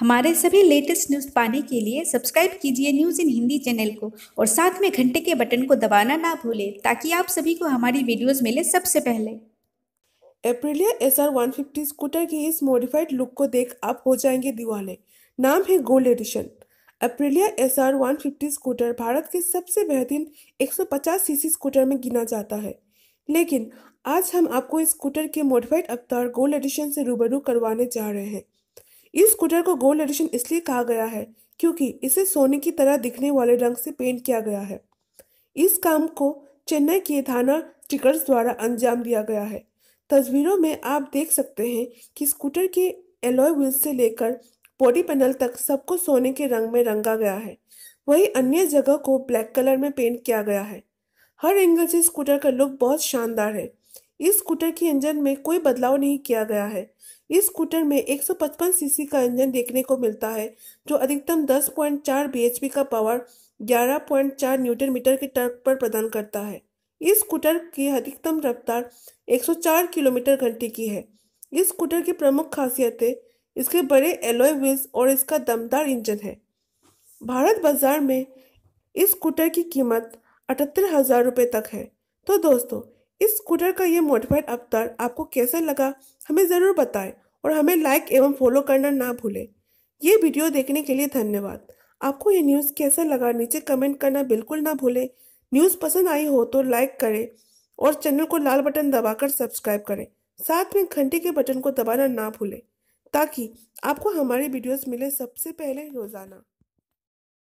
हमारे सभी latest news पाने के लिए सब्सक्राइब कीजिए न्यूज़ इन हिंदी चैनल को और साथ में घंटे के बटन को दबाना ना भूलें ताकि आप सभी को हमारी वीडियोस मिले सबसे पहले Aprilia S R one fifty scooter की इस मॉडिफाइड लुक को देख आप हो जाएंगे दीवाने नाम है gold edition Aprilia S R one fifty scooter Bharat के सबसे बेहतरीन सी सीसी स्कूटर में गिना जाता है लेकिन आज हम आपको इस स्कूटर के मॉडिफाइड अवतार गोल्ड एडिशन से रूबरू करवाने जा रहे हैं इस स्कूटर को गोल्ड एडिशन इसलिए कहा गया है क्योंकि इसे सोने की तरह दिखने वाले रंग से पेंट किया गया है इस काम को चेन्नई के थाना स्टिकर्स द्वारा अंजाम दिया गया है तस्वीरों में आप देख सकते हैं कि स्कूटर के एलोय व्हील्स से लेकर बॉडी पैनल तक सबको सोने के रंग में रंगा गया है वही अन्य जगह को ब्लैक कलर में पेंट किया गया है हर एंगल से स्कूटर का लुक बहुत शानदार है इस स्कूटर की इंजन में कोई बदलाव नहीं किया गया है इस स्कूटर में 155 सीसी का इंजन देखने को मिलता है जो अधिकतम 10.4 पॉइंट का पावर 11.4 न्यूटन मीटर के टर्क पर प्रदान करता है इस स्कूटर की अधिकतम रफ्तार 104 किलोमीटर घंटे की है इस स्कूटर की प्रमुख खासियत है इसके बड़े एलोय व्हील्स और इसका दमदार इंजन है भारत बाजार में इस स्कूटर की कीमत अठहत्तर हज़ार तक है तो दोस्तों इस स्कूटर का ये मोटिफाइड अवतार आपको कैसा लगा हमें ज़रूर बताएं और हमें लाइक एवं फॉलो करना ना भूलें ये वीडियो देखने के लिए धन्यवाद आपको ये न्यूज़ कैसा लगा नीचे कमेंट करना बिल्कुल ना भूलें न्यूज़ पसंद आई हो तो लाइक करें और चैनल को लाल बटन दबाकर सब्सक्राइब करें साथ में घंटी के बटन को दबाना ना भूलें ताकि आपको हमारे वीडियोस मिले सबसे पहले रोज़ाना